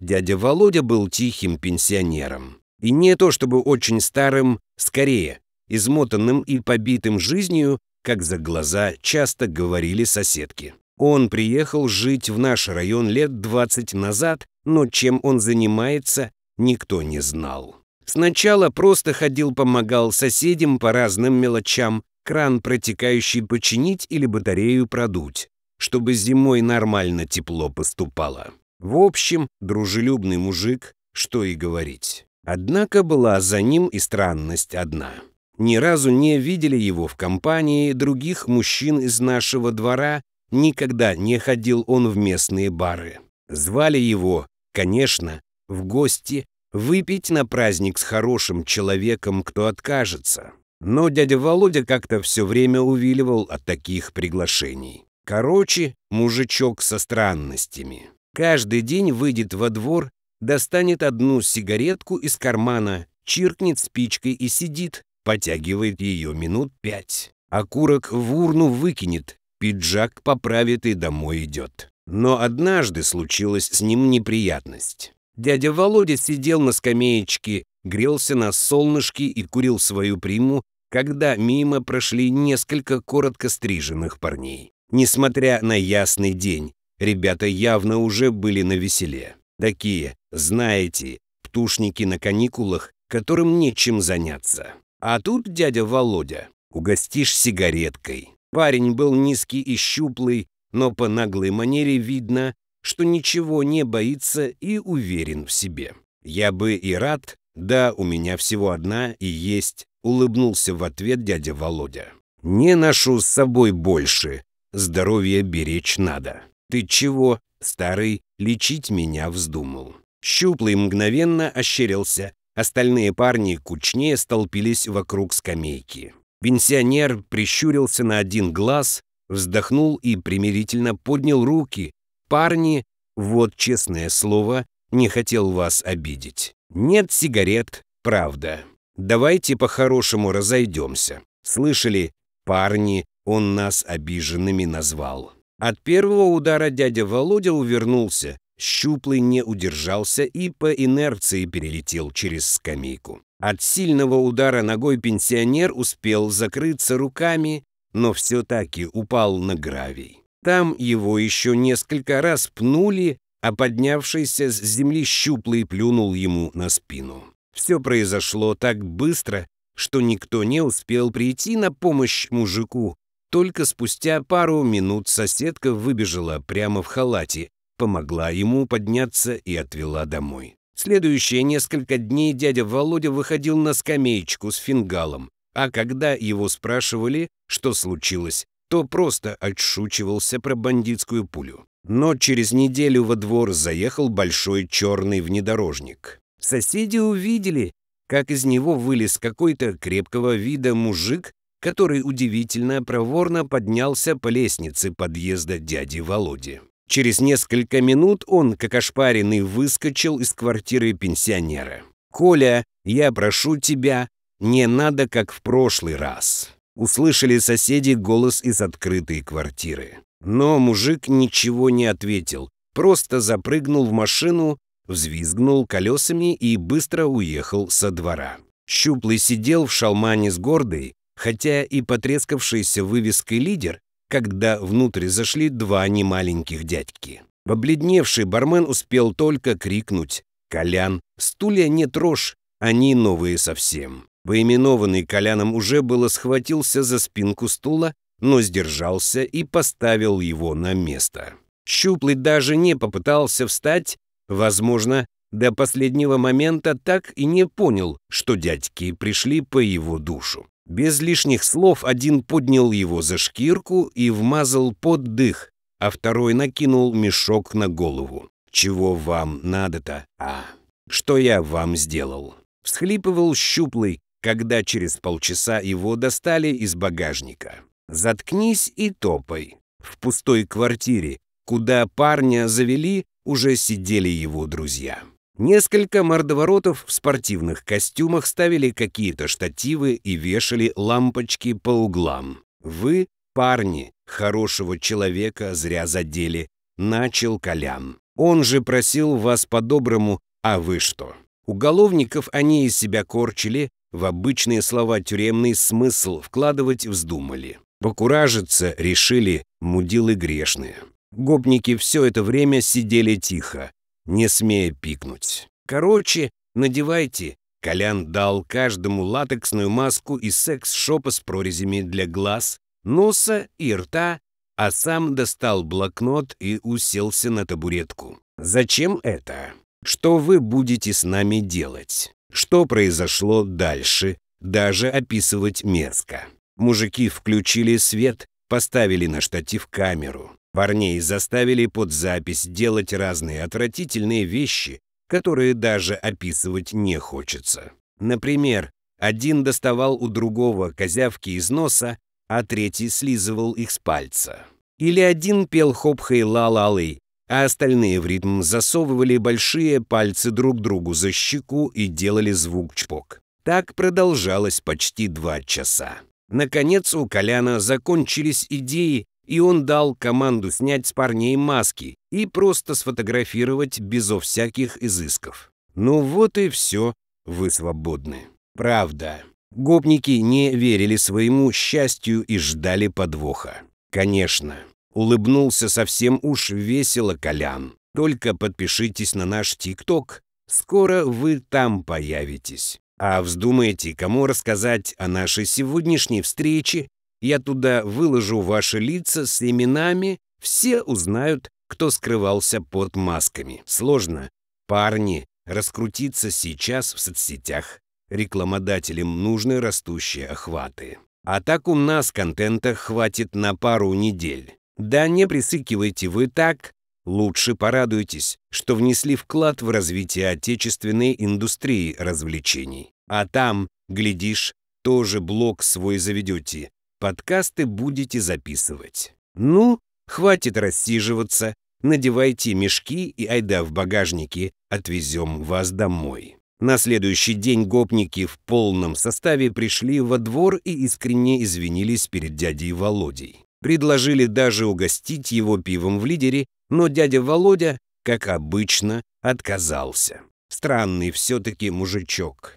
Дядя Володя был тихим пенсионером. И не то чтобы очень старым, скорее, измотанным и побитым жизнью, как за глаза часто говорили соседки. Он приехал жить в наш район лет 20 назад, но чем он занимается, никто не знал. Сначала просто ходил, помогал соседям по разным мелочам, кран протекающий починить или батарею продуть, чтобы зимой нормально тепло поступало. В общем, дружелюбный мужик, что и говорить. Однако была за ним и странность одна. Ни разу не видели его в компании других мужчин из нашего двора, никогда не ходил он в местные бары. Звали его, конечно, в гости, выпить на праздник с хорошим человеком, кто откажется. Но дядя Володя как-то все время увиливал от таких приглашений. Короче, мужичок со странностями. Каждый день выйдет во двор, достанет одну сигаретку из кармана, чиркнет спичкой и сидит, потягивает ее минут пять. Окурок в урну выкинет, пиджак поправит и домой идет. Но однажды случилась с ним неприятность. Дядя Володя сидел на скамеечке, грелся на солнышке и курил свою приму, когда мимо прошли несколько коротко стриженных парней. Несмотря на ясный день, Ребята явно уже были на веселе. Такие, знаете, птушники на каникулах, которым нечем заняться. А тут дядя Володя. Угостишь сигареткой. Парень был низкий и щуплый, но по наглой манере видно, что ничего не боится и уверен в себе. Я бы и рад, да у меня всего одна и есть, улыбнулся в ответ дядя Володя. Не ношу с собой больше, здоровье беречь надо. «Ты чего, старый, лечить меня вздумал?» Щуплый мгновенно ощерился. Остальные парни кучнее столпились вокруг скамейки. Пенсионер прищурился на один глаз, вздохнул и примирительно поднял руки. «Парни, вот честное слово, не хотел вас обидеть. Нет сигарет, правда. Давайте по-хорошему разойдемся. Слышали, парни, он нас обиженными назвал». От первого удара дядя Володя увернулся, щуплый не удержался и по инерции перелетел через скамейку. От сильного удара ногой пенсионер успел закрыться руками, но все-таки упал на гравий. Там его еще несколько раз пнули, а поднявшийся с земли щуплый плюнул ему на спину. Все произошло так быстро, что никто не успел прийти на помощь мужику, только спустя пару минут соседка выбежала прямо в халате, помогла ему подняться и отвела домой. Следующие несколько дней дядя Володя выходил на скамеечку с фингалом, а когда его спрашивали, что случилось, то просто отшучивался про бандитскую пулю. Но через неделю во двор заехал большой черный внедорожник. Соседи увидели, как из него вылез какой-то крепкого вида мужик который удивительно проворно поднялся по лестнице подъезда дяди Володи. Через несколько минут он, как ошпаренный, выскочил из квартиры пенсионера. «Коля, я прошу тебя, не надо, как в прошлый раз!» Услышали соседи голос из открытой квартиры. Но мужик ничего не ответил, просто запрыгнул в машину, взвизгнул колесами и быстро уехал со двора. Щуплый сидел в шалмане с гордой, хотя и потрескавшейся вывеской «Лидер», когда внутрь зашли два немаленьких дядьки. Побледневший бармен успел только крикнуть «Колян! Стулья не трожь! Они новые совсем!» Поименованный Коляном уже было схватился за спинку стула, но сдержался и поставил его на место. Щуплый даже не попытался встать, возможно, до последнего момента так и не понял, что дядьки пришли по его душу. Без лишних слов один поднял его за шкирку и вмазал под дых, а второй накинул мешок на голову. «Чего вам надо-то, а? Что я вам сделал?» Всхлипывал щуплый, когда через полчаса его достали из багажника. «Заткнись и топай». В пустой квартире, куда парня завели, уже сидели его друзья. Несколько мордоворотов в спортивных костюмах ставили какие-то штативы и вешали лампочки по углам. «Вы, парни, хорошего человека зря задели», — начал Колян. «Он же просил вас по-доброму, а вы что?» Уголовников они из себя корчили, в обычные слова тюремный смысл вкладывать вздумали. Покуражиться решили мудилы грешные. Гопники все это время сидели тихо, не смея пикнуть. Короче, надевайте. Колян дал каждому латексную маску и секс-шопа с прорезями для глаз, носа и рта, а сам достал блокнот и уселся на табуретку. «Зачем это? Что вы будете с нами делать? Что произошло дальше? Даже описывать мерзко». Мужики включили свет, поставили на штатив камеру. Парней заставили под запись делать разные отвратительные вещи, которые даже описывать не хочется. Например, один доставал у другого козявки из носа, а третий слизывал их с пальца. Или один пел хопхей ла-лалы, а остальные в ритм засовывали большие пальцы друг другу за щеку и делали звук чпок. Так продолжалось почти два часа. Наконец у Коляна закончились идеи, и он дал команду снять с парней маски и просто сфотографировать безо всяких изысков. Ну вот и все, вы свободны. Правда. Гопники не верили своему счастью и ждали подвоха. Конечно. Улыбнулся совсем уж весело Колян. Только подпишитесь на наш ТикТок. Скоро вы там появитесь. А вздумаете кому рассказать о нашей сегодняшней встрече, я туда выложу ваши лица с именами, все узнают, кто скрывался под масками. Сложно, парни, раскрутиться сейчас в соцсетях. Рекламодателям нужны растущие охваты. А так у нас контента хватит на пару недель. Да не присыкивайте вы так, лучше порадуйтесь, что внесли вклад в развитие отечественной индустрии развлечений. А там, глядишь, тоже блог свой заведете Подкасты будете записывать. Ну, хватит рассиживаться, надевайте мешки и айда в багажнике, отвезем вас домой. На следующий день гопники в полном составе пришли во двор и искренне извинились перед дядей Володей. Предложили даже угостить его пивом в лидере, но дядя Володя, как обычно, отказался. Странный все-таки мужичок.